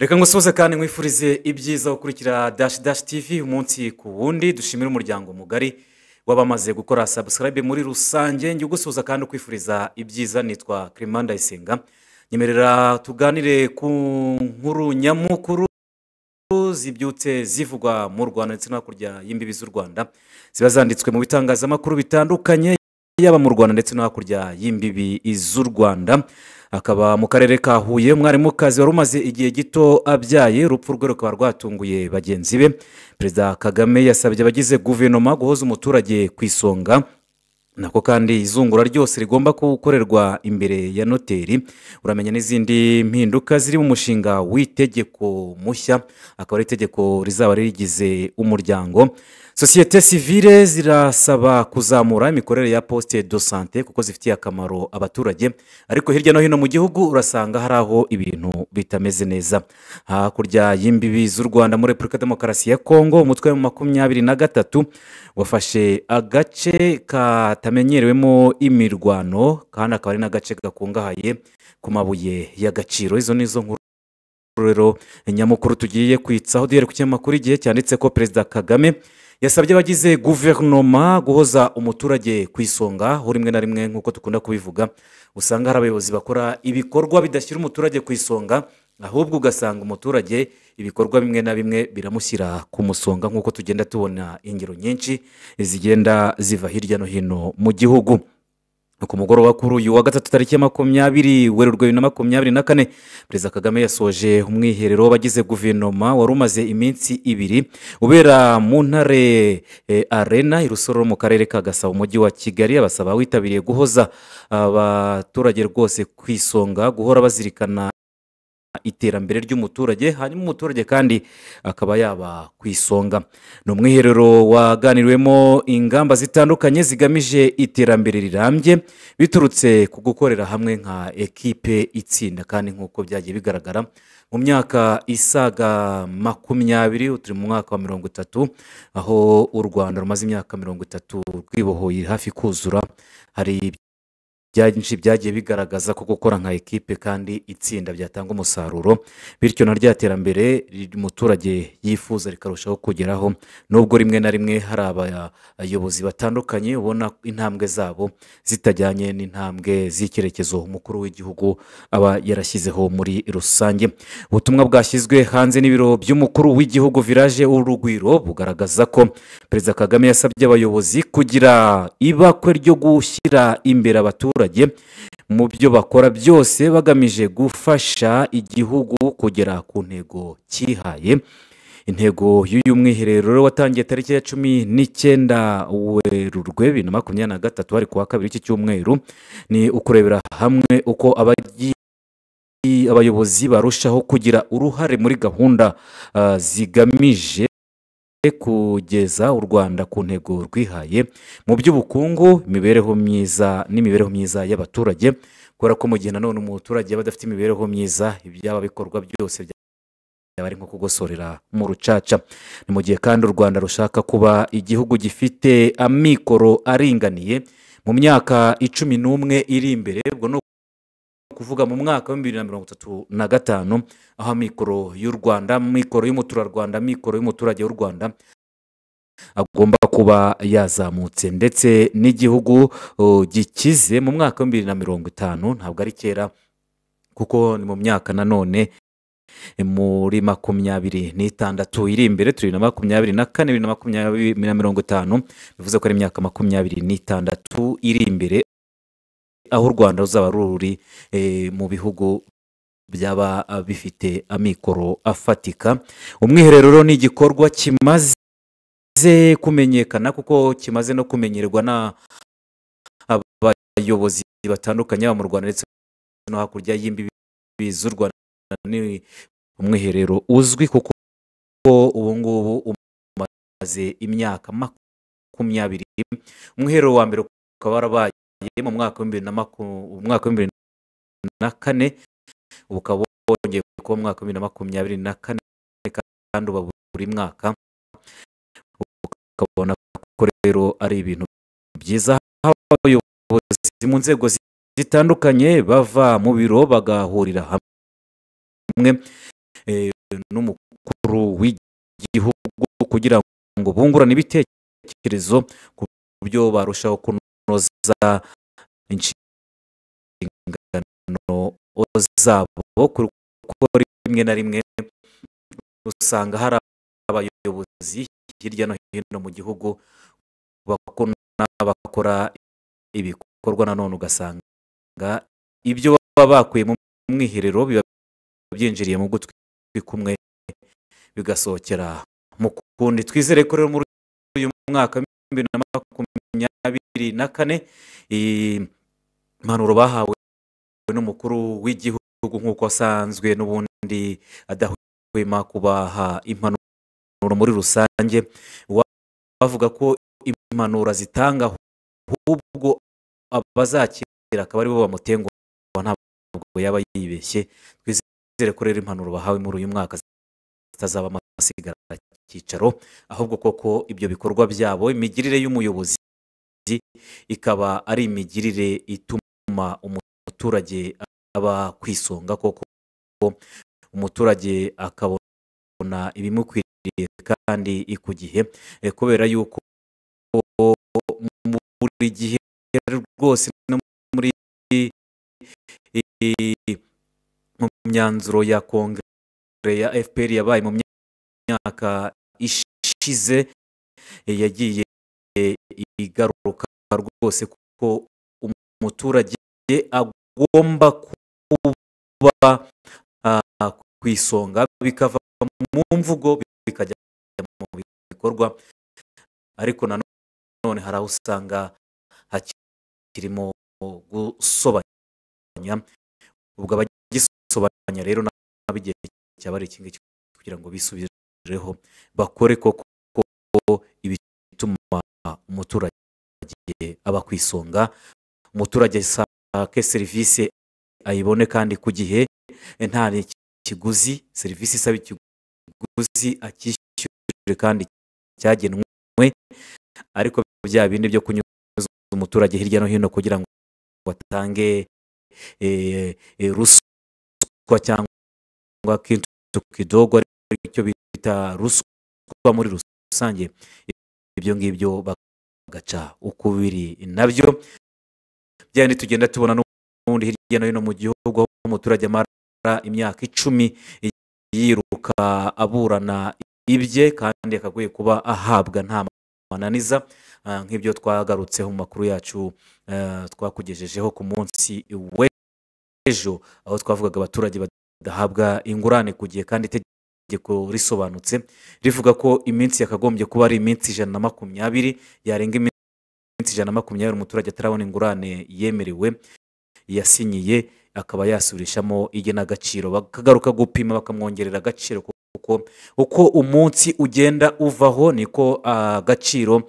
reka ngusoze kandi mwifurize ibyiza ukurikira dashi dashi tivi umunsi ku wundi dushimire umuryango mugari w'abamaze gukora sabusikarayibe muri rusange njye ugusuhuza kandi ukwifuriza ibyiza nitwa kirima ndayisenga nyemerera tuganire ku nkuru nyamukuru zibyutse zivugwa mu rwanda ndetse no hakurya y'imbibi z'u rwanda ziba zanditswe mu bitangazamakuru bitandukanye yaba mu rwanda ndetse no hakurya y'imbibi z'u rwanda akaba mu karere ka huye kazi wari umaze igihe gito abyaye urupfu rwe rukaba rwatunguye bagenzi be perezida kagame yasabye abagize guverinoma guhoza umuturage ku isonga nako kandi izungura ryose rigomba gukorerwa imbere ya noteri uramenya n'izindi mpinduka ziri mu mushinga w'itegeko mushya akaba ari itegeko rizaba rigize umuryango sosiyete sivire zirasaba kuzamura imikorere ya posite do sante kuko zifitiye akamaro abaturage ariko hirya no hino mu gihugu urasanga hari aho ibintu bitameze neza hakurya y'imbibi z'u rwanda muri repubulika demokarasi ya kongo umutwe wa makumyabiri na gatatu wafashe agace ka katamenyerewemo imirwano kandi akaba ari n'agace gakungahaye ku mabuye y'agaciro izo n’izo nkuru rero nyamukuru tugiye kwitsaho duhere ku kinyamakuru igihe cyanditse ko perezida kagame yasabye abagize guverinoma guhoza umuturage ku isonga aho rimwe na rimwe nk'uko dukunda kubivuga usanga hari abayobozi bakora ibikorwa bidashyira umuturage ku isonga ahubwo ugasanga umuturage ibikorwa bimwe na bimwe biramushyira ku musonga nk'uko tugenda tubona ingero nyinshi zigenda ziva hirya no hino mu gihugu ku mugoroba kuri uyu wa gatatu tariki ya makumyabiri werurwe bibiri na makumyabiri na kane perezida kagame yasoje umwiherero w'abagize guverinoma wari umaze iminsi ibiri ubera mu ntare e, arena i rusoro mu karere ka gasabo umujyi wa kigali abasaba witabiriye guhoza abaturage rwose ku isonga guhora bazirikana iterambere ry'umuturage hanyuma umuturage kandi akaba yaba ku isonga ni umwiherero waganiriwemo ingamba zitandukanye zigamije iterambere rirambye biturutse ku gukorera hamwe nka ekipe itsinda kandi nk'uko byagiye bigaragara mu myaka isaga makumyabiri turi mu mwaka wa mirongo itatu aho u rwanda rumaze imyaka mirongo itatu rwibohoye hafi kuzura hari byinshi byagiye bigaragaza ko gukora nka ekipe kandi itsinda byatanga umusaruro bityo na rya terambere umuturage yifuza rikarushaho kugeraho nubwo rimwe na rimwe hari abayobozi batandukanye ubona intambwe zabo zitajyanye n'intambwe z'icyerekezo umukuru w'igihugu aba yarashyizeho muri rusange ubutumwa bwashyizwe hanze n'ibiro by'umukuru w'igihugu viraje urugwiro bugaragaza ko perezida kagame yasabye abayobozi kugira ibakwe ryo gushyira imbere abaturage abaturage mu byo bakora byose bagamije gufasha igihugu kugera ku ntego cyihaye intego y'uyu mwiherero watangiye tariki ya cumi n'icyenda werurwe bibiri na makumyabiri na gatatu hari kuwa kabiri iki cyumweru ni ukurebera hamwe uko abayobozi barushaho kugira uruhare muri gahunda ah, zigamije kugeza u rwanda ku ntego rwihaye mu by'ubukungu imibereho myiza n'imibereho myiza y'abaturage kubera ko mu gihe nanone umuturage aba adafite imibereho myiza ibyaba bikorwa byose byaba ari nko kugosorera mu rucaca ni mu gihe kandi u rwanda rushaka kuba igihugu gifite amikoro aringaniye mu myaka icumi n'umwe iri imbere ubwo ni kuvuga mu mwaka wa bibiri na mirongo itatu na gatanu aho amikoro y'u rwanda amikoro y'umuturarwanda amikoro y'umuturage w'u rwanda agomba kuba yazamutse ndetse n'igihugu gikize mu mwaka wa bibiri na mirongo itanu ntabwo ari kera kuko ni mu myaka nanone muri makumyabiri n'itandatu iri imbere turi na makumyabiri na kane bibiri na makumyabiri na mirongo itanu bivuze ko ari imyaka makumyabiri n'itandatu iri imbere aho u rwanda ruzaba ruri eh, mu bihugu byaba bifite amikoro afatika umwiherero ni igikorwa kimaze kumenyekana kuko kimaze no kumenyerwa na abayobozi batandukanye mu rwanda ndetse no hakurya y'imbibi z'u rwanda ni umwiherero uzwi kuko ubu ngubu umaze imyaka makumyabiri umwiherero wa mbere ukaba warabaye mu mwaka w'ibihumbi bibiri na kane ubu ukaba wongeye kuba mu mwaka w'ibihumbi bibiri na makumyabiri na kane kandi uba buri mwaka ukabona ko rero ari ibintu byiza aho abayobozi mu nzego zitandukanye bava mu biro bagahurira hamwe eh, n'umukuru w'igihugu kugira ngo bungurane ibitekerezo ku byo barushaho kunoza kunoza inshingano zabo kuko rimwe na rimwe usanga hari abayobozi hirya no hino mu gihugu bakora ibikorwa nanone ugasanga ibyo baba bakuye mu mwiherero biba byinjiriye mu gutwi kumwe bigasohokera mu kundi twizere ko rero muri uyu mwaka w'ibihumbi bibiri na makumyabiri makumyabiri na kane impanuro bahawe n'umukuru w'igihugu nk'uko asanzwe n'ubundi adahwema kubaha impanuro muri rusange bavuga ko impanuro zitanga ahubwo abazakira akaba aribo bamutenguha ntabwo yaba yibeshye twizere ko rero impanuro bahawe muri uyu mwaka zitazaba amasigara cyicaro ahubwo koko ibyo bikorwa byabo imigirire y'umuyobozi ikaba ari imigirire ituma umuturage aba ku isonga koko umuturage akabona ibimukwiriye kandi ku gihe eh, kubera yuko buri gihe rwose no muri eh, mu myanzuro ya kongere ya fpr yabaye mu myaka ishize eh, yagiye igaruka rwose kuko umuturage agomba kuba ah, ku isonga bikava mu mvugo bikajya mu bikorwa ariko nanone hari aho usanga hakirimo gusobanya ubwo abagisobanya rero nabo igihe cyaba ari ikingiki kugira ngo bisubireho bakore koko ibituma umuturage aba ku isonga umuturage asake serivisi ayibone kandi ku gihe nta kiguzi serivisi isaba ikiguzi akishyure kandi cyagenwe ariko bya bindi byo kunyuza umuturage hirya no hino kugira ngo batange e, e, ruswa cyangwa kintu kidogo aricyo bita ruswa muri rusange ibyo ngibyo gaca uko biri nabyo byandi tugenda tubona n'ubundi hirya no hino mu gihugu aho umuturage amara imyaka icumi yiruka aburana ibye kandi yakagoye kuba ahabwa nta mananiza eh, nk'ibyo twagarutseho mu makuru yacu eh, twakugejejeho ku munsi w'ejo aho twavugaga abaturage badahabwa ingurane ku gihe kandi itegeko tegeko risobanutse rivuga ko iminsi yakagombye kuba ari iminsi ijana na makumyabiri yarenga iminsi ijana na makumyabiri umuturage atarabona ingurane yemerewe yasinyiye akaba yasubirishamo igenagaciro bakagaruka gupima bakamwongerera agaciro kuko uko umunsi ugenda uvaho niko agaciro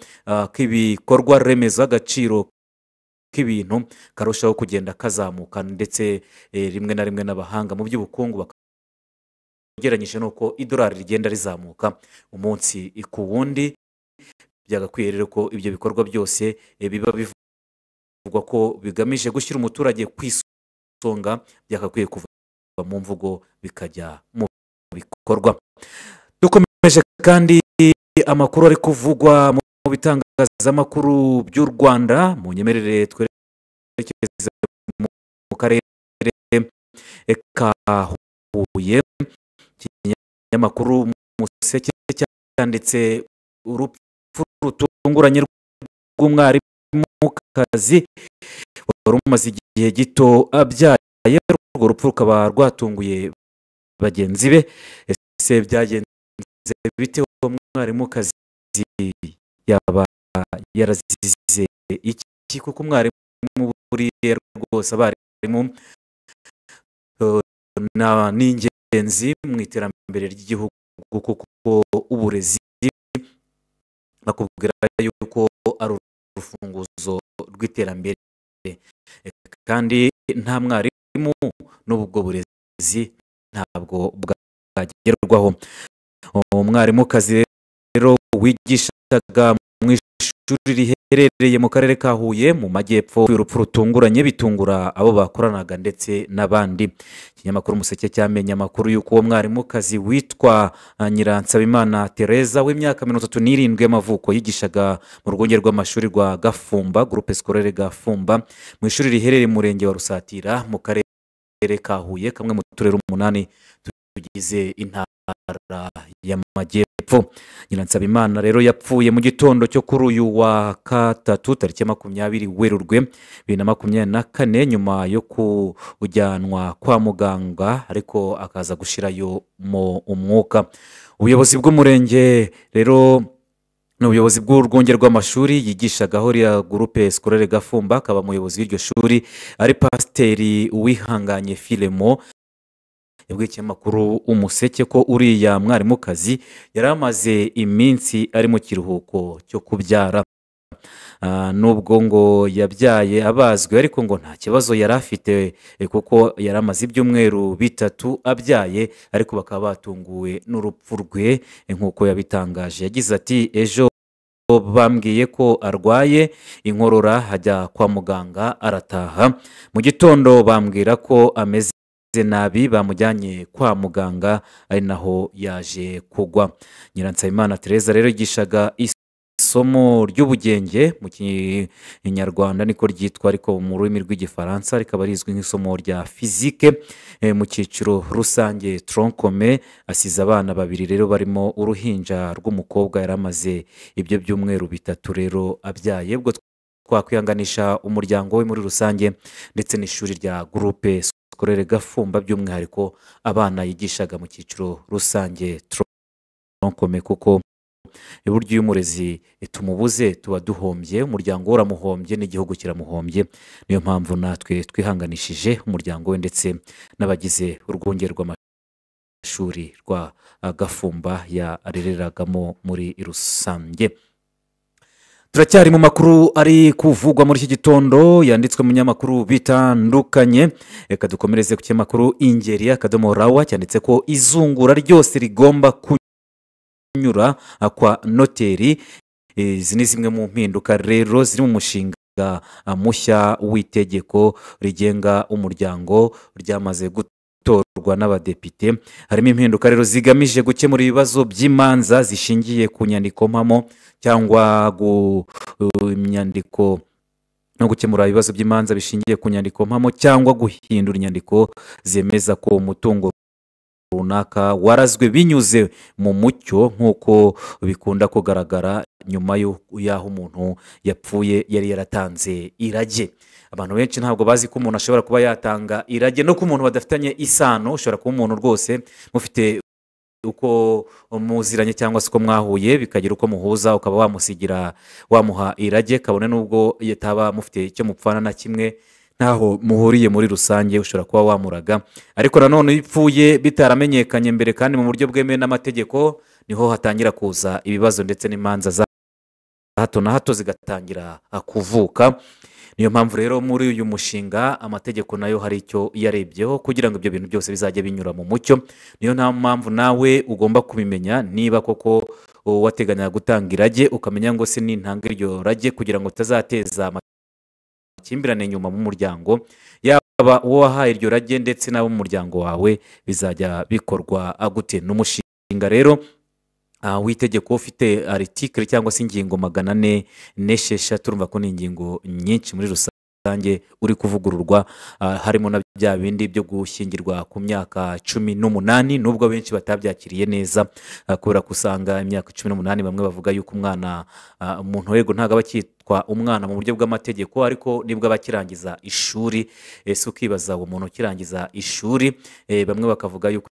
k'ibikorwa remezo agaciro k'ibintu karushaho kugenda kazamuka ndetse e, rimwe na rimwe n'abahanga mu by'ubukungu ugereranyije uko idolari rigenda rizamuka umunsi ku wundi byagakwiye rero ko ibyo bikorwa byose eh, biba bivugwa ko bigamije gushyira umuturage ku isonga byagakwiye kuva mu mvugo bikajya mu bikorwa dukomeje kandi amakuru ari kuvugwa mu bitangazamakuru by'u rwanda mu nyemerere twerekeza mu karere ka huye kinyamakuru museke cyanditse urupfu rutunguranye rw'umwarimu kazi wari umaze igihe gito abyaye urwo rupfu rukaba rwatunguye bagenzi be ese byagenze bite uwo mwarimu kazi yaba yarazize iki kuko umwarimu buriya rwose abarimu ni ingenzi mu iterambere ry'igihugu kuko uburezi bakubwira yuko ari urufunguzo rw'iterambere kandi nta mwarimu n'ubwo burezi ntabwo bwagerwaho umwarimukazi rero wigishaga mu ishuri iherereye mu karere ka huye mu majyepfo urupfu rutunguranye bitungura abo bakoranaga ndetse n'abandi ikinyamakuru umuseke cyamenya amakuru y'uko uwo mwarimu kazi witwa ah, nyiransabimana tereza w'imyaka mirongo itatu n'irindwi y'amavuko yigishaga mu rwunge rw'amashuri rwa gafumba gurupe sikorere gafumba mu ishuri riherereye mu murenge wa rusatira mu karere ka huye kamwe mu turere umunani tugize intara y'amajyepfo nyiransabimana rero yapfuye mu gitondo cyo kuri uyu wa gatatu tariki makumyabiri werurwe bibiri na makumyabiri na kane nyuma yo kujyanwa kwa muganga ariko akaza gushyirayo mu umwuka ubuyobozi bw'umurenge rero ni ubuyobozi bw'urwunge rw'amashuri yigishagaho iriya gurupe sikorere gafumba akaba umuyobozi w'iryo shuri ari pasiteri wihanganye filemo yabwiye ikinyamakuru umuseke ko uriya mwarimukazi yari amaze iminsi ari mu kiruhuko cyo kubyara ah, nubwo ngo yabyaye abazwi ariko ngo nta kibazo yari afite eh, kuko yari amaze ibyumweru bitatu abyaye ariko bakaba batunguwe n'urupfu rwe eh, nk'uko yabitangaje yagize ati ejo bambwiye ko arwaye inkorora hajya kwa muganga arataha mu gitondo bambwira ko ameze nabi bamujyanye kwa muganga ari naho yaje kugwa nyiransabimana tereza rero yigishaga isomo ry'ubugenge mu kinyarwanda niko ryitwa ariko mu rurimi rw'igifaransa rikaba rizwi nk'isomo rya fizike eh, mu cyiciro rusange tronkome asize abana babiri rero barimo uruhinja rw'umukobwa yari amaze ibyo byumweru bitatu rero abyaye ubwo twakwihanganisha umuryango we muri rusange ndetse n'ishuri rya gurupe skorere gafumba by'umwihariko abana yigishaga mu cyiciro rusange tronkome kuko buryo iyo umurezi tumubuze tuba duhombye umuryango uramuhombye n'igihugu kiramuhombye niyo mpamvu natwe twihanganishije umuryango we ndetse n'abagize urwunge rw'amashuri rwa gafumba yarereragamo muri rusange turacyari mu makuru ari kuvugwa muri iki gitondo yanditswe mu binyamakuru bitandukanye reka dukomereze ku kinyamakuru ingeri akadomo rawa cyanditse ko izungura ryose rigomba kunyura kwa noteri izi ni zimwe mu mpinduka rero ziri mu mushinga mushya w'itegeko rigenga umuryango ryamaze guta gutorwa n'abadepite harimo impinduka rero zigamije gukemura ibibazo by'imanza zishingiye ku nyandiko mpamo cyangwa uh, imyandiko no gukemura ibibazo by'imanza bishingiye ku nyandiko mpamo cyangwa guhindura inyandiko zemeza ko umutungo runaka warazwe binyuze mu mucyo nk'uko bikunda kugaragara nyuma y'aho umuntu yapfuye yari yaratanze irage abantu benshi ntabwo bazi ko umuntu ashobora kuba yatanga irage no ku muntu badafitanye isano ushobora kuba umuntu rwose mufite uko muziranye cyangwa se uko mwahuye bikagira uko muhuza ukaba wamusigira wamuha irage kabone n'ubwo yataba mufite icyo mupfana na kimwe ntaho muhuriye muri rusange ushobora kuba wamuraga ariko nanone iyo upfuye bitaramenyekanye mbere kandi mu buryo bwemewe n'amategeko niho hatangira kuza ibibazo ndetse n'imanza za hato na hato zigatangira kuvuka niyo mpamvu rero muri uyu mushinga amategeko nayo hari icyo yarebyeho kugira ngo ibyo bintu byose bizajye binyura mu mucyo niyo mpamvu nawe ugomba kubimenya niba koko wateganya gutanga irage ukamenya ngo se nintanga iryo rage kugira ngo utazateza amakimbirane nyuma mu muryango yaba uwo wahaye iryo rage ndetse n'abo mu muryango wawe bizajya bikorwa gute ni umushinga rero w'itegeko ufite aritikire cyangwa se ingingo magana ane n'esheshatu urumva ko ni ingingo nyinshi muri rusange rusange uri kuvugururwa ah, harimo na bya bindi byo gushyingirwa ku myaka cumi n'umunani nubwo benshi batabyakiriye neza ah, kubera ko usanga imyaka cumi n'umunani bamwe bavuga yuko umwana umuntu ah, wego ntabwo aba akitwa umwana mu buryo bw'amategeko ariko nibwo aba akirangiza ishuri ese ukibaza uwo muntu ukirangiza ishuri eh, bamwe bakavuga yuko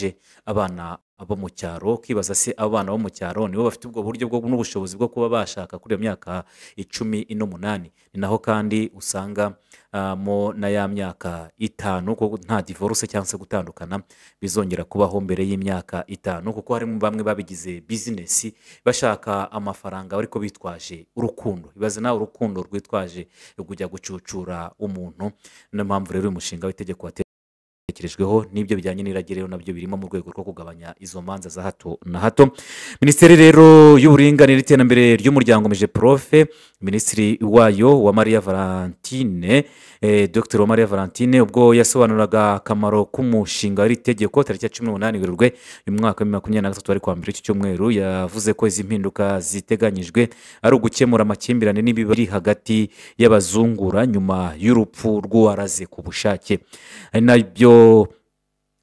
baje abana bo mu cyaro kwibaza se abana bo mu cyaro nibo bafite ubwo buryo n'ubushobozi bwo kuba bashaka kuri iyo myaka icumi n'umunani ni naho kandi usanga ah, mo na ya myaka itanu ko nta divorce cyangwa se gutandukana bizongera kubaho mbere y'imyaka itanu kuko harimo bamwe babigize bizinesi bashaka amafaranga ariko bitwaje urukundo ibaze nawe urukundo rwitwaje rujya gucucura umuntu niyo mpamvu rero uyu mushinga w'itegeko wateye byatekerejweho n'ibyo bijyanye n'iragirero nabyo birimo mu rwego rwo kugabanya izo manza za hato na hato minisiteri rero y'uburinganire n'iterambere ry'umuryango mije profe minisitiri wayo wa maria valentine Eh, dr Romaria valentine ubwo yasobanuraga akamaro k'umushinga w'iri tegeko tariki ya cumi n'umunani werurwe uyu mwaka wa makumyabiri na gatatu ari kuwa mbere iki cyumweru yavuze ko izi mpinduka ziteganyijwe ari ugukemura amakimbirane n'ibibari hagati y'abazungura nyuma y'urupfu rw'uwaraze ku bushake ari nabyo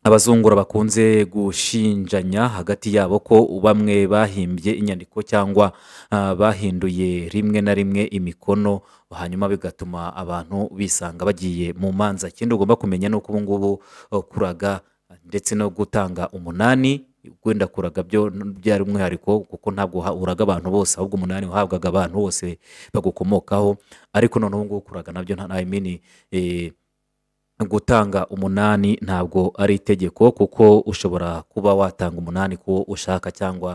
abazungura bakunze gushinjanya hagati yabo ko bamwe bahimbye inyandiko cyangwa ah, bahinduye rimwe na rimwe imikono hanyuma bigatuma abantu bisanga bagiye mu manza ikindi ugomba kumenya ni uko ubu ngubu oh, kuraga ndetse no gutanga umunani wenda kuraga byo byari umwihariko kuko ntabwo uraga abantu bose ahubwo umunani wahabwaga abantu bose bagukomokaho ariko noneho ubu ngubu kuraga nabyo nta mini eh, gutanga umunani ntabwo ari itegeko kuko ushobora kuba watanga umunani ko ushaka cyangwa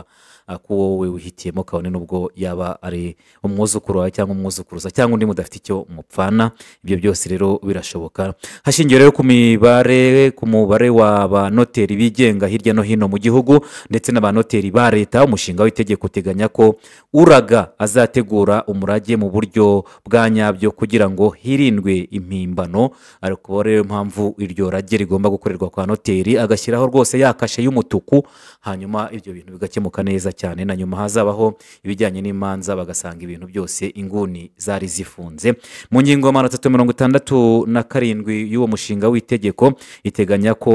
ko wowe wihitiyemo kabone n'ubwo yaba ari umwuzukuru wawe cyangwa umwuzukuruza cyangwa undi mudafite icyo mupfana ibyo byose rero birashoboka hashingiwe rero ku mibare ku mubare wa ba w'abanoteri bigenga hirya no hino mu gihugu ndetse n'abanoteri ba leta umushinga w'itegeko uteganya ko uraga azategura umurage mu buryo bwa nyabyo kugira ngo hirindwe impimbano ariko rero impamvu iryo rage rigomba gukorerwa kwa noteri agashyiraho rwose ya kashe y'umutuku hanyuma ibyo bintu bigakemuka neza cyane na nyuma hazabaho ibijyanye n'imanza bagasanga ibintu byose inguni zari zifunze mu ngingo magana atatu mirongo itandatu na karindwi y'uwo mushinga w'itegeko iteganya ko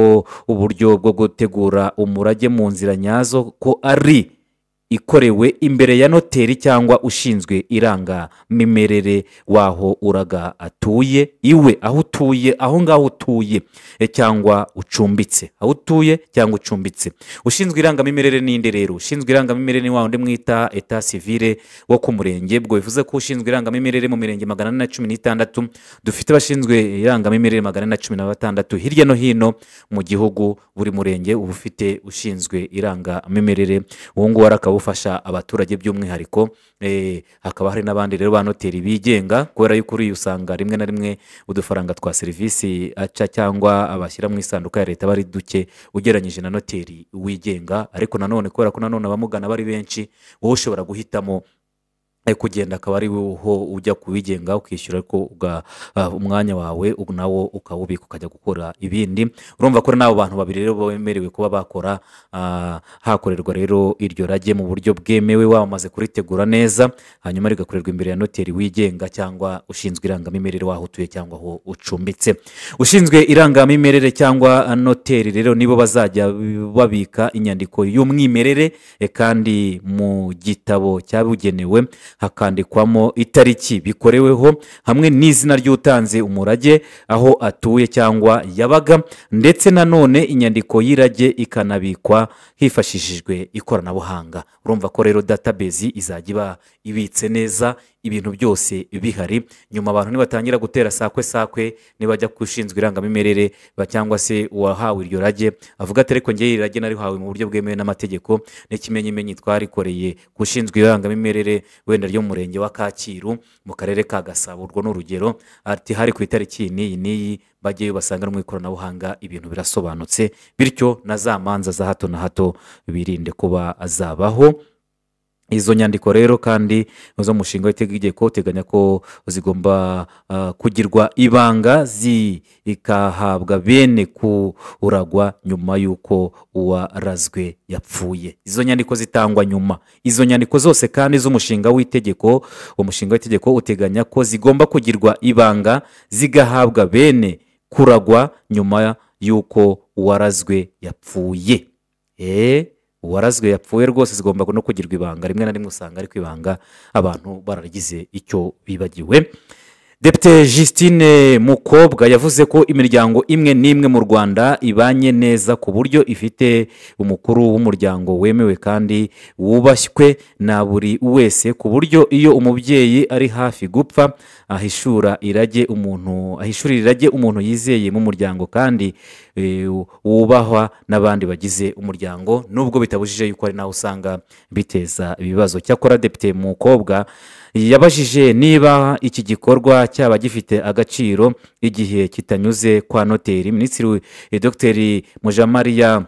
uburyo bwo gutegura umurage mu nzira nyazo ko ari ikorewe imbere ya noteri cyangwa ushinzwe irangamimerere w'aho uraga atuye iwe aho utuye aho ngaho utuye e, cyangwa ucumbitse aho utuye cyangwa ucumbitse ushinzwe irangamimerere n'indi rero ushinzwe irangamimerere ni wa wundi mwita eta sivire wo ku murenge ubwo bivuze ko ushinzwe irangamimerere mu mirenge magana ane na cumi n'itandatu dufite abashinzwe irangamimerere magana ane na cumi na batandatu hirya no hino mu gihugu buri murenge uba ufite ushinzwe irangamimerere uwo nguwo akaba gufasha abaturage by'umwihariko eh, hakaba hari n'abandi rero ba noteri bigenga kubera yuko uriya usanga rimwe na rimwe udufaranga twa serivisi aca cyangwa abashyira mu isanduku ya leta bari duke ugereranyije na noteri wigenga ariko nanone kubera ko nanone abamugana bari benshi wowe ushobora guhitamo Eh, kugenda akaba ari woho ujya kubigenga ukishyura ariko eh, umwanya wawe nawo ukawubika ukajya gukora ibindi urumva ko n'abo bantu babiri rero bemerewe kuba bakora ah, hakorerwa rero iryo rage mu buryo bwemewe wamaze kuritegura neza hanyuma rigakorerwa imbere ya noteri wigenga cyangwa ushinzwe irangamimerere waho utuye cyangwa aho ucumbitse ushinzwe irangamimerere cyangwa noteri rero nibo bazajya babika inyandiko y'umwimerere eh, kandi mu gitabo cyabugenewe hakandikwamo itariki bikoreweho hamwe n'izina ry'utanze umurage aho atuye cyangwa yabaga ndetse nanone inyandiko y'irage ikanabikwa hifashishijwe ikoranabuhanga urumva ko rero database izajya iba ibitse neza ibintu byose bihari nyuma abantu nibatangira gutera sakwe sakwe nibajya ku ushinzwe irangamimerere cyangwa se uwahawe iryo rage avuga ati ariko ngewe iri narihawe mu buryo bwemewe n'amategeko n'ikimenyimenyi twarikoreye ku ushinzwe irangamimerere wenda ryo mu murenge wa kacyiru mu karere ka gasabo urwo ni urugero ati hari ku itariki n'iyi n'iyi bajyayo basanga no mu ikoranabuhanga ibintu birasobanutse bityo na za manza za hato na hato birinde kuba azabaho. izo nyandiko rero kandi zo mushinga w'itegeko uteganya ko zigomba ah, kugirwa ibanga zikahabwa bene kuragwa nyuma y'uko uwarazwe yapfuye izo nyandiko zitangwa nyuma izo nyandiko zose kandi z'umushinga w'itegeko umushinga w'itegeko uteganya ko zigomba kugirwa ibanga zigahabwa bene kuragwa nyuma y'uko uwarazwe yapfuye eee eh? uwarazwe yapfuye rwose zigomba no kugirwa ibanga rimwe na rimwe usanga ariko ibanga abantu baragize icyo bibagiwe depite Justine mukobwa yavuze ko imiryango imwe n'imwe mu rwanda ibanye neza ku buryo ifite umukuru w'umuryango wemewe kandi wubashywe na buri wese ku buryo iyo umubyeyi ari hafi gupfa ahishura irage umuntu ahishurira irage umuntu yizeye mu muryango kandi Eh, wubahwa n'abandi bagize umuryango nubwo bitabujije yuko hari n'aho usanga biteza ibibazo cyakora depite mukobwa yabajije niba iki gikorwa cyaba gifite agaciro igihe kitanyuze kwa noteri minisitiri dogiteri mujamariya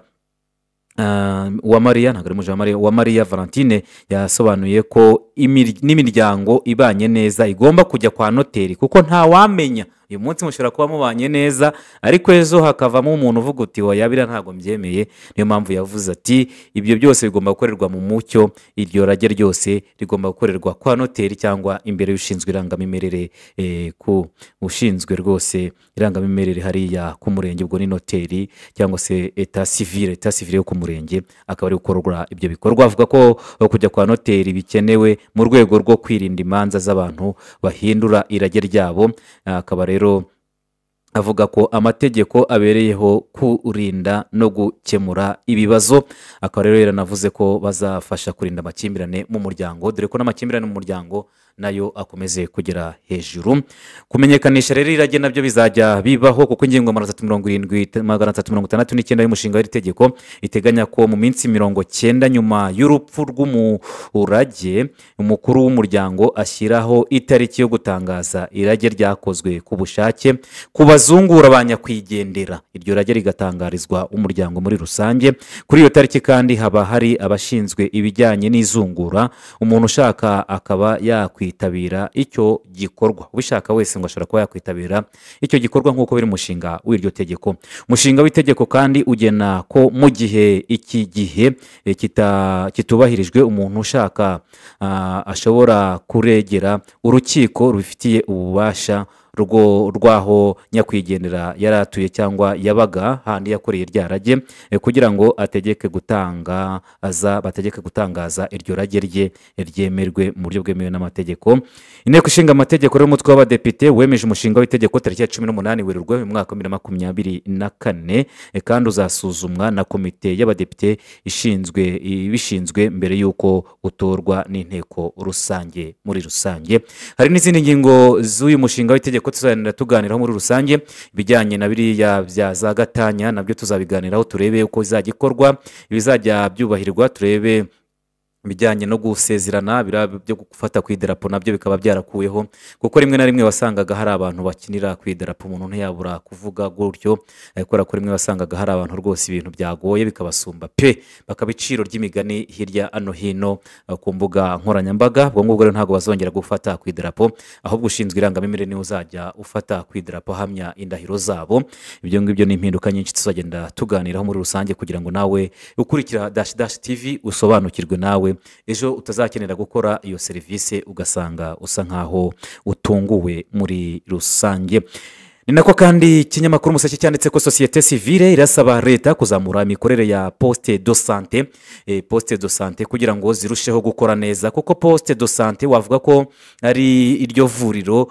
uwamariya eh, ntabwo ari mujamariya uwamariya valentine yasobanuye ko n'imiryango ibanye neza igomba kujya kwa noteri kuko nta wamenya uyu munsi mushobora kuba mubanye neza ariko ejo hakavamo umuntu uvuga uti oya biriya ntabwo mbyemeye niyo mpamvu yavuze ati ibyo byose bigomba gukorerwa mu mucyo iryo rage ryose rigomba gukorerwa kwa noteri cyangwa imbere y'ushinzwe irangamimerere eh, ku ushinzwe rwose irangamimerere hariya ku murenge ubwo ni noteri cyangwa se eta sivire eta sivire yo ku murenge akaba ari gukorwa ibyo bikorwa avuga ko kujya kwa noteri bikenewe mu rwego rwo kwirinda imanza z'abantu bahindura irage ryabo akaba rero cyubahiro avuga ko amategeko abereyeho kurinda no gukemura ibibazo akaba rero yaranavuze ko bazafasha kurinda amakimbirane mu muryango dore ko n'amakimbirane mu muryango nayo akomeze kugera hejuru kumenyekanisha rero irage nabyo bizajya bibaho kuko ingingo magana atatu mirongo irindwi magana atatu mirongo itandatu n'icyenda y'umushinga w'iri tegeko iteganya ko mu minsi mirongo cyenda nyuma y'urupfu rw'umurage umukuru w'umuryango ashyiraho itariki yo gutangaza irage ryakozwe ku bushake ku bazungura ba nyakwigendera iryo rage rigatangarizwa umuryango muri rusange kuri iyo tariki kandi haba hari abashinzwe ibijyanye n'izungura umuntu ushaka akaba yakwigendera yakwitabira icyo gikorwa ubishaka wese ngo ashobora kuba yakwitabira icyo gikorwa nk'uko biri umushinga w'iryo tegeko umushinga w'itegeko kandi ugena ko mu gihe iki gihe eh, kitubahirijwe umuntu ushaka ah, ashobora kuregera urukiko rubifitiye ububasha rwo rw'aho nyakwigendera yari atuye cyangwa yabaga handi yakoreye rya rage eh, kugira ngo ategeke gutangaza bategeke gutangaza iryo rage rye eh, ryemerwe mu buryo bwemewe n'amategeko inteko ishinga amategeko y'umutwe w'abadepite wemeje umushinga w'itegeko tariki ya cumi n'umunani werurwe mu mwaka wa bibiri na makumyabiri na kane eh, kandi uzasuzumwa na komite y'abadepite ishinzwe ibishinzwe mbere y'uko utorwa n'inteko rusange muri rusange hari n'izindi ngingo z'uyu mushinga w'itegeko ko tuzagenda tuganiraho muri rusange ibijyanye na biriya bya za gatanya nabyo tuzabiganiraho turebe uko bizajya ikorwa ibizajya byubahirizwa turebe bijyanye no gusezerana biriya byo gufata ku idarapo nabyo bikaba byarakuweho kuko rimwe na rimwe wasangaga hari abantu bakinira ku idarapo umuntu ntiyabura kuvuga gutyo kubera ko rimwe wasangaga hari abantu rwose ibintu byagoye bikabasumba pe bakaba iciro ry'imigani hirya no hino uh, ku mbuga nkoranyambaga ubwo ngubwo rero ntabwo bazongera gufata ku idarapo ahubwo ushinzwe irangamimerere niwe uzajya ufata ku idarapo ahamya indahiro zabo ibyo ngibyo ni impinduka nyinshi tuzagenda tuganiraho muri rusange kugira ngo nawe ukurikira dashi dashi tivi usobanukirwe nawe ejo utazakenera gukora iyo serivisi ugasanga usa nk'aho utunguwe muri rusange ni nako kandi ikinyamakuru umuseke cyanditse ko sosiyete sivire irasaba leta kuzamura imikorere ya posite do sante e, posite do sante kugira ngo zirusheho gukora neza kuko posite do sante wavuga ko ari iryo vuriro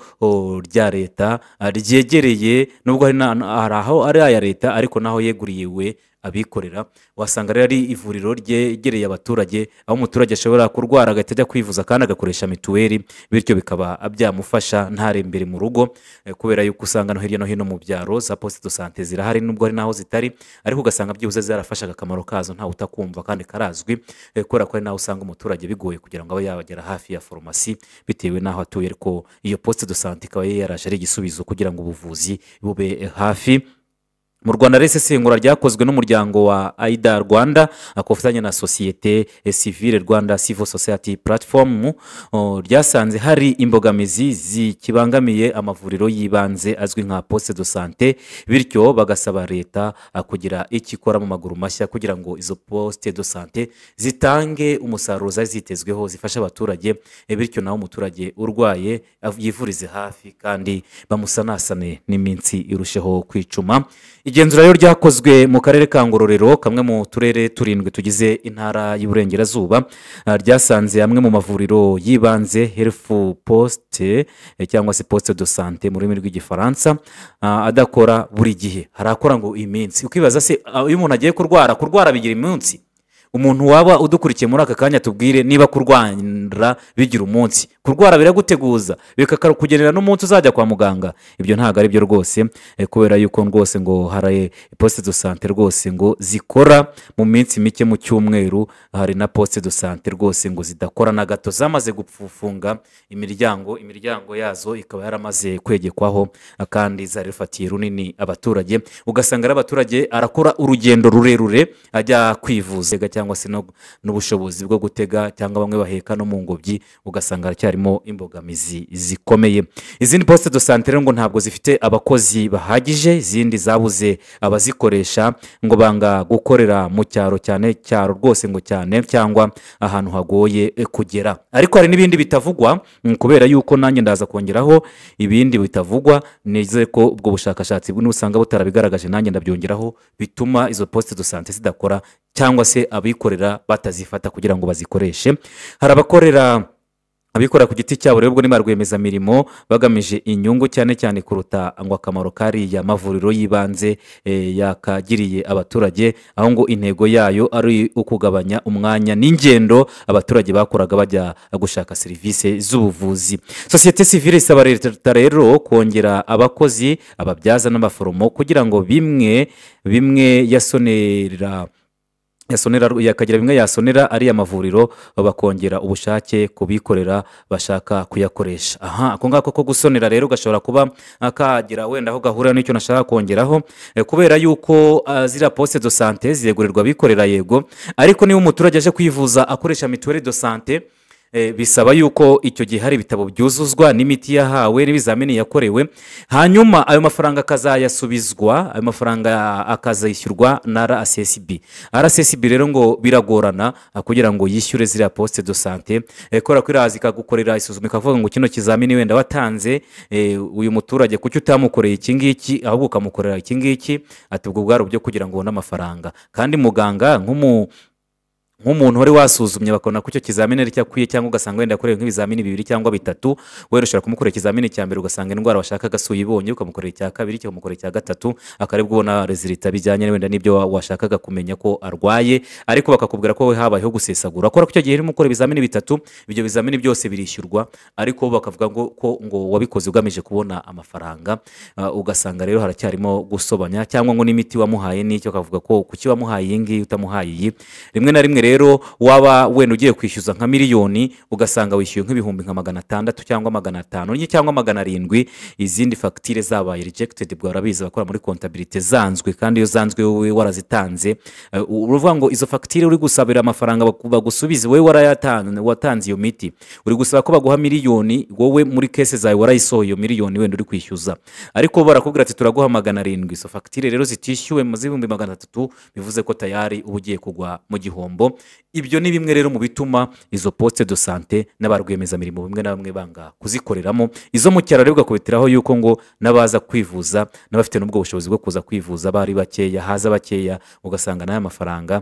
rya leta ryegereye nubwo hari aho ari aya leta ariko naho yeguriwe abikorera wasanga rero ari ivuriro ryegereye abaturage aho umuturage ashobora kurwara agahita ajya kwivuza kandi agakoresha mituweli bityo bikaba byamufasha ntarembere mu rugo eh, kubera yuko usanga no hirya no hino mu byaro za posite do sante zirahari nubwo hari n'aho zitari ariko ugasanga byibuze zarafashaga akamaro kazo ntawe utakumva kandi karazwi eh, kubera ko hari n'aho usanga umuturage bigoye kugira ngo abe yagera hafi ya farumasi bitewe n'aho atuye ariko iyo posite do sante ikaba yaraje ari igisubizo kugira ngo ubuvuzi bube hafi mu rwanda rero isesengura ryakozwe n'umuryango wa aida rwanda ku na sosiyete sivire rwanda civil society platform ryasanze hari imbogamizi zikibangamiye amavuriro y'ibanze azwi nka poste de sante bityo bagasaba leta kugira icyo ikora mu maguru mashya kugira ngo izo poste de sante zitange umusaruro zari zitezweho zifasha abaturage e, bityo nawe umuturage urwaye yivurize hafi kandi bamusanasane n'iminsi irusheho kwicuma igenzura rero ryakozwe mu karere ka ngororero kamwe mu turere turindwi tugize intara y'uburengerazuba ah, ryasanze amwe mu mavuriro y'ibanze herifu posite eh, cyangwa se posite do sante mu rurimi rw'igifaransa ah, adakora buri gihe harakora ngo iminsi ukibaza se ah, iyo umuntu agiye kurwara kurwara bigira iminsi umuntu waba udukurikiye muri aka kanya tubwire niba kurwara bigira umunsi kurwara biraguteguza bikakakugenera n'umunsi uzajya kwa muganga ibyo ntabwo ari byo rwose eh, kubera yuko rwose ngo hari posite do sante rwose ngo zikora mu minsi mike mu cyumweru hari na posite do sante rwose ngo zidakora na gato zamaze gufunga imiryango imiryango yazo ikaba yaramaze kwegekwaho kandi zarifatiye runini abaturage ugasanga abaturage arakora urugendo rurerure ajya kwivuza cyangwa cyangwa se n'ubushobozi bwo gutega cyangwa bamwe baheka no mu ngobyi ugasanga haracyarimo imbogamizi zikomeye izindi posite do sante ngo ntabwo zifite abakozi bahagije izindi zabuze abazikoresha ngo banga gukorera mu cyaro cyane cyaro rwose ngo cyane cyangwa ahantu hagoye e, kugera ariko hari n'ibindi bitavugwa mm, kubera yuko nanjye ndaza kongeraho ibindi bitavugwa nizere ko ubwo bushakashatsi n'usanga butarabigaragaje nanjye ndabyongeraho bituma izo posite do sante zidakora cyangwa se abikorera batazifata kugira ngo bazikoreshe hari abakorera abikorera ku giti cyabo rero ubwo ni ba rwiyemezamirimo bagamije inyungu cyane cyane kuruta ngo akamaro kariya mavuriro y'ibanze eh, yakagiriye abaturage aho ngo intego yayo ari ukugabanya umwanya n'ingendo abaturage bakoraga bajya gushaka serivisi z'ubuvuzi sosiyete sivire isaba leta rero kongera abakozi ababyaza n'abaforomo kugira ngo bimwe bimwe yasonerera yasonera yakagira bimwe yasonera ari amavuriro bakongera ubushake kubikorera bashaka kuyakoresha aha ako ngako ko gusonera rero gashobora kuba kagira wenda aho gahura n'icyo nashaka kongeraho eh, kubera yuko eh, ziriya posite do sante ziregurirwa abikorera yego ariko niba umuturage aje kwivuza akoresha mituweli do sante Eh, bisaba yuko icyo gihe hari ibitabo byuzuzwa n'imiti yahawe n'ibizamini yakorewe hanyuma ayo mafaranga akazayasubizwa ayo mafaranga akazayishyurwa na rssb rssb rero ngo biragorana ah, kugira ngo yishyure ziriya poste do sante eh, kubera ko iraza ikagukorera isuzuma ikavuga ngo kino kizamini wenda watanze eh, uyu muturage kuki utamukoreye iki ngiki ahubwo ukamukorera iki ngiki ati ubwo bwari kugira ngo ubone amafaranga kandi muganga nk'umu nk'umuntu wari wasuzumye bakabona ko icyo kizamini ari cyo akwiye cyangwa ugasanga wenda yakorewe nk'ibizamini bibiri cyangwa bitatu wera ushobora kumukorera ikizamini cya mbere ugasanga indwara washakaga si uyibonye ukamukorera icya kabiri ukamukorera icya gatatu akarebwa ubona rezilita bijyanye wenda n'ibyo washakaga kumenya ko arwaye ariko bakakubwira ko habayeho gusesagura akora ko icyo gihe urimo ukora ibizamini bitatu ibyo bizamini byose birishyurwa ariko bakavuga ngo ko ngo wabikoze ugamije kubona amafaranga uh, ugasanga rero haracyarimo gusobanya cyangwa ngo n'imiti wamuhaye n'icyo akavuga ko kuki wamuhaye iyi ngiyi utamuhaye iyi rimwe na rimwe rero waba wenda ugiye kwishyuza nka miliyoni ugasanga wishyuye nk'ibihumbi nka magana atandatu cyangwa magana atanu cyangwa magana arindwi izindi fagitire zabaye rejegitedi bwawe urabizi abakora muri kontabirite zanzwe kandi iyo zanzwe wowe warazitanze eh, uruvuga ngo izo fagitire uri gusabira amafaranga bagusubize wowe watanze iyo miti uri gusaba ko baguha miliyoni wowe muri kese zawe warayisohoye iyo miliyoni wenda uri kwishyuza ariko barakubwira ati turaguha magana arindwi izo fagitire rero zitishyuwe mu z'ibihumbi magana atatu bivuze ko tayari uba ugiye kugwa mu gihombo ibyo ni bimwe rero mu bituma izo posite do sante na rwiyemezamirimo bimwe na bamwe banga kuzikoreramo izo mu cyaro rero bakubitiraho yuko ngo n'abaza kwivuza n'abafite n'ubwo bushobozi bwo kuza kwivuza bari bakeya haza bakeya ugasanga n'aya mafaranga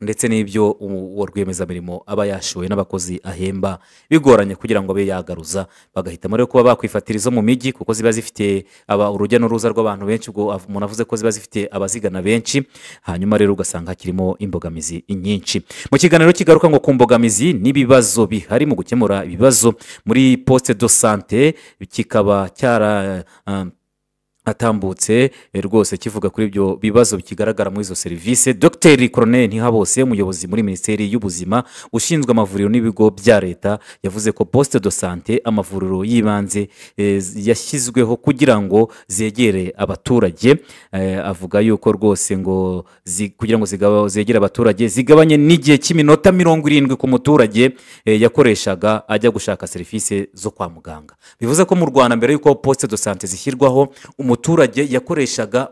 ndetse n'ibyo uwo rwiyemezamirimo aba yashowe n'abakozi ahemba bigoranye kugira ngo abe yagaruza bagahitamo rero kuba bakwifatira izo mu mijyi kuko ziba zifite urujya n'uruza rw'abantu benshi ubwo umuntu avuze ko ziba zifite abazigana benshi hanyuma rero ugasanga hakirimo imbogamizi nyinshi mu kiganiro kigaruka ngo ku mbogamizi n'ibibazo bihari mu gukemura ibibazo muri poste do sante kikaba cyara uh, atambutse eh, rwose kivuga kuri ibyo bibazo bikigaragara muri izo serivisi dogiteri koroneli ntihabose umuyobozi muri minisiteri y'ubuzima ushinzwe amavuriro n'ibigo bya leta yavuze ko poste do sante amavuriro y'ibanze eh, yashyizweho kugira ngo zegere abaturage eh, avuga yuko rwose ngo kugira ngo zegere abaturage zigabanye n'igihe cy'iminota mirongo irindwi ku muturage yakoreshaga ajya gushaka serivisi zo kwa muganga bivuze ko mu rwanda mbere y'uko poste do sante zishyirwaho umuturage umuturage yakoreshaga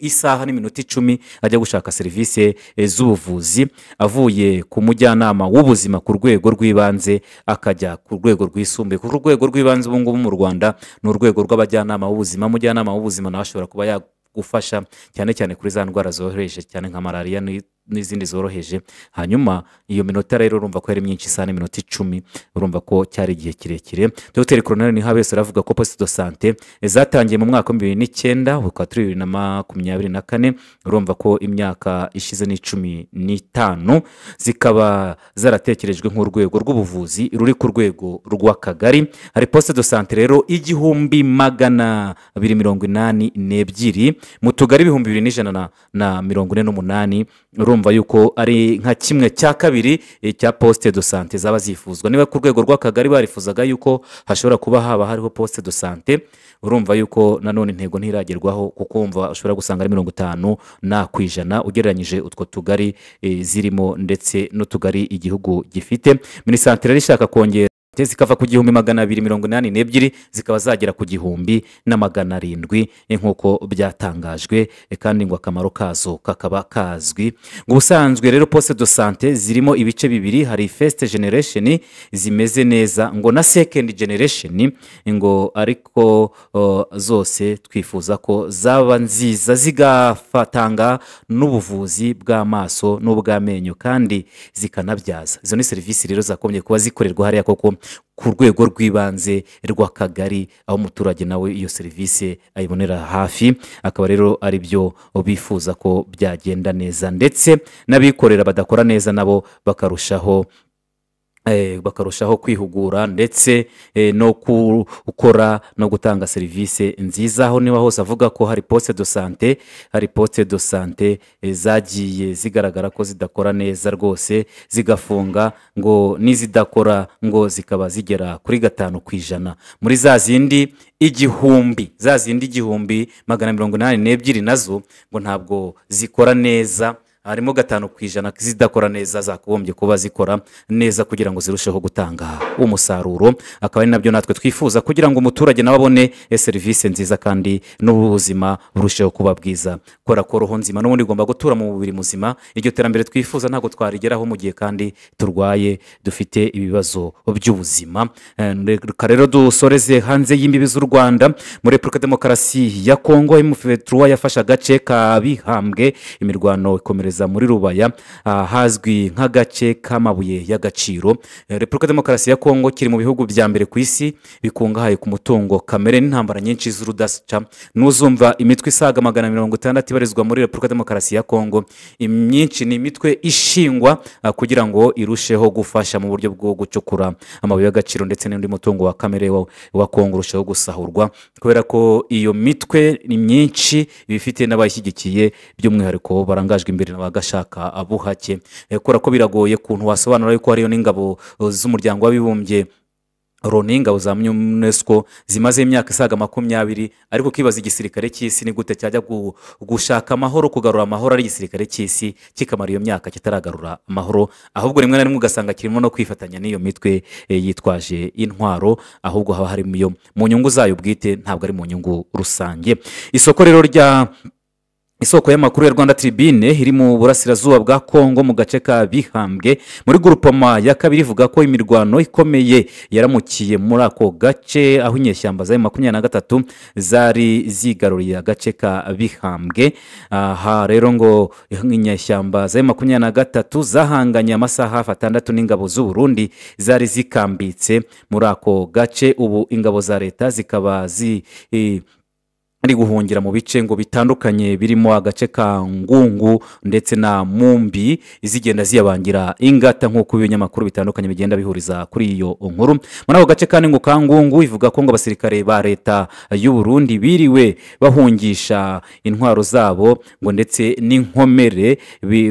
isaha n'iminota icumi ajya gushaka serivisi eh, z'ubuvuzi avuye ku mujyanama w'ubuzima ku rwego rw'ibanze akajya ku rwego rwisumbuye ku rwego rw'ibanze ubu ngubu mu rwanda ni urwego rw'abajyanama b'ubuzima umujyanama w'ubuzima nawe ashobora kuba yagufasha cyane cyane kuri za ndwara zoroheje cyane nka malariya n'izindi zoroheje hanyuma iyo minota rero urumva ko yari myinshi isaha n'iminota icumi urumva ko cyari igihe kirekire dogiteri koronari niha wese aravuga ko posite do sante zatangiye mu mwaka w'ibihumbi bibiri n'icyenda bukaba turi bibiri na makumyabiri na kane urumva ko imyaka ishize n'icumi n'itanu zikaba zaratekerejwe nk'urwego rw'ubuvuzi ruri ku rwego rw'akagari hari posite do sante rero igihumbi magana abiri mirongo inani n'ebyiri mu tugari ibihumbi bibiri n'ijana na mirongo ine n'umunani urumva yuko ari nka kimwe cya kabiri eh, cya posite do sante zaba zifuzwa niba ku rwego rw'akagari barifuzaga yuko hashobora kuba haba hariho posite do sante urumva yuko nanone intego ntiragerwaho kuko wumva ushobora gusanga ari mirongo itanu na ku ijana ugereranyije utwo tugari eh, zirimo ndetse n'utugari igihugu gifite minisantire ishaka kongera zikava ku gihumbi magana abiri mirongo inani n'ebyiri zikaba zagera ku gihumbi na magana arindwi nk'uko byatangajwe kandi ngo akamaro kazo kakaba kazwi ngo ubusanzwe rero poste de sante zirimo ibice bibiri hari fesite generesheni zimeze neza ngo na sekendi generesheni ngo ariko zose twifuza ko zaba nziza zigatanga n'ubuvuzi bw'amaso n'ubw'amenyo kandi zikanabyaza izo ni serivisi rero zakomeje kuba zikorerwa hariya koko ku rwego rw'ibanze rw'akagari aho umuturage nawe iyo serivisi ayibonera hafi akaba rero ari byo bifuza ko byagenda neza ndetse n'abikorera badakora neza nabo bakarushaho Eh, bakarushaho kwihugura ndetse eh, no gukora no gutanga serivisi nziza aho niba hose avuga ko hari poste do sante hari posite do sante eh, zagiye zigaragara ko zidakora neza rwose zigafunga ngo n'izidakora ngo zikaba zigera kuri gatanu ku ijana muri za zindi igihumbi za zindi igihumbi magana mirongo inani n'ebyiri nazo ngo ntabwo zikora neza harimo gatanu ku ijana zidakora neza zakagombye kuba zikora neza kugira ngo zirusheho gutanga umusaruro akaba ari nabyo natwe twifuza kugira ngo umuturage nawe abone eh, serivisi nziza kandi n'ubuzima burusheho kuba bwiza kora ko roho nzima n'ubundi igomba gutura mu mubiri muzima iryo terambere twifuza ntabwo twarigeraho mu gihe kandi turwaye dufite ibibazo by'ubuzima eh, reka rero dusoreze hanze y'imbibi z'u rwanda muri repubulika demokarasi ya kongo emufe yafashe agace ka bihambwe imirwano ikomereza kohereza muri rubaya ah, hazwi nk'agace k'amabuye y'agaciro eh, repubulika demokarasi ya kongo kiri mu bihugu bya mbere ku isi bikungahaye ku mutungo kamere n'intambara nyinshi z'urudasica n'uzumva imitwe isaga magana mirongo itandatu ibarizwa muri repubulika demokarasi ya kongo imyinshi ni imitwe ishingwa ah, kugira ngo irusheho gufasha mu buryo bwo gucukura amabuye y'agaciro ndetse n'undi mutungo wa kamere wa kongo urushaho gusahurwa kubera ko iyo mitwe ni myinshi iba ifite n'abayishyigikiye by'umwihariko barangajwe imbere na bagashaka abuhake eh, kubera ko biragoye ukuntu wasobanura yuko hariyo n'ingabo eh, z'umuryango w'abibumbye loni ingabo za unesco zimaze imyaka isaga makumyabiri ariko kibaza igisirikare cy'isi ni gute cyajya gushaka amahoro kugarura amahoro ari igisirikare cy'isi kikamara iyo myaka kitaragarura amahoro ahubwo rimwe na rimwe ugasanga kirimo no kwifatanya n'iyo mitwe eh, yitwaje intwaro ahubwo haba harimo iyo mu nyungu zayo bwite ntabwo ari mu nyungu rusange isoko rero rya isoko y'amakuru ya rwanda tribune iri mu burasirazuba bwa kongo mu gace ka bihambwe muri gurupoma ya kabiri ivuga ko imirwano ikomeye yaramukiye muri ako gace aho inyeshyamba za makumyabiri na gatatu zari zigaruriye agace ka bihambwe aha rero ngo inyeshyamba za makumyabiri na gatatu zahanganye amasaha atandatu n'ingabo z'u Burundi zari zikambitse muri ako gace ubu ingabo za leta zikaba zi eh, ari guhungira mu bice ngo bitandukanye birimo agace ka ngungu ndetse na mumbi zigenda ziyabangira ingata nk'uko ibinyamakuru bitandukanye bigenda bihuriza kuri iyo nkuru muri ako gace kandi ngo ka ngungu ivuga ko ngo abasirikare ba leta y'u Burundi biriwe bahungisha intwaro zabo ngo ndetse n'inkomere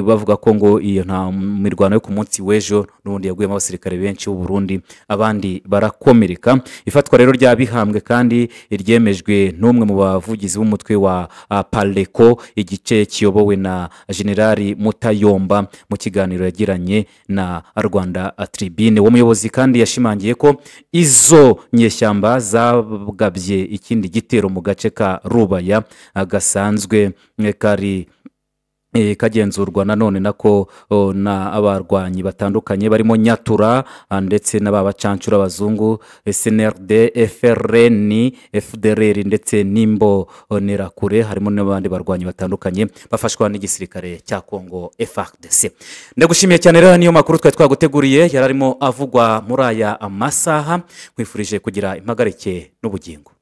bavuga ko ngo iyo nta mirwano yo ku munsi w'ejo n'ubundi yaguyemo abasirikare benshi b'u Burundi abandi barakomereka ifatwa rero rya ry'abihambwe kandi ryemejwe n'umwe mu ba abavugizi w’umutwe wa pareko igice kiyobowe na generali mutayomba mu kiganiro yagiranye na rwanda tribune uwo muyobozi kandi yashimangiye ko izo nyeshyamba zabwabye ikindi gitero mu gace ka rubaya gasanzwe e, kari Eh, kagenzurwa nanone nako abarwanyi batandukanye barimo nyatura ah, ndetse n'aba bacancura abazungu eh, snrd frn fdrr ndetse n'imbonerakure harimo n'abandi barwanyi batandukanye bafashwa n'igisirikare cya Congo frdc ndagushimiye cyane rero niyo makuru twari twaguteguriye yari arimo avugwa muri aya masaha nkwifurije kugira impagarike n'ubugingo